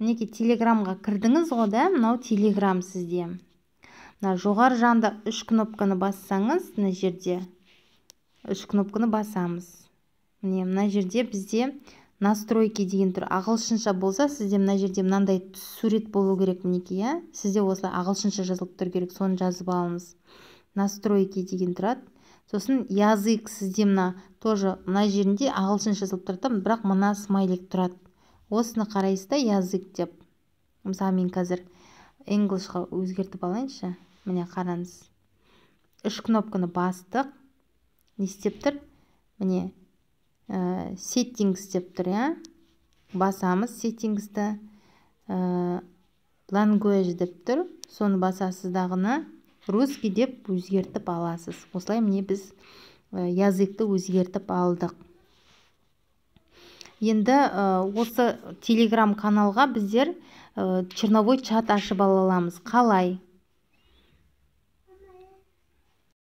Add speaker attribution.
Speaker 1: мінекей телеграмға кірдіңіз ғой да мынау телеграм сізде мына жоғары жағында үш кнопканы бассаңыз мына жерде үш кнопканы басамыз міне мына жерде бізде настройки деген тұр ағылшынша болса сізде мына жерде мынандай сурет болу керек мінекей иә сізде осылай ағылшынша жазылып тұру керек соны жазып алыңыз настройки деген тұрады сосын язык сізде мына тоже мына жерінде ағылшынша жазылып тұрады бірақ мына смайлик тұрады осыны қарайсыз да язык деп мысалы мен қазір инглишқа өзгертіп алайыншы міне қараңыз үш кнопканы бастық не істеп тұр міне ә, settings деп тұр иә басамыз settingsті ә, э, language деп тұр соны басасыз дағыны русский деп өзгертіп аласыз осылай міне біз э, языкты өзгертіп алдық енді осы телеграм каналға біздер черновой чат ашып ала аламыз қалай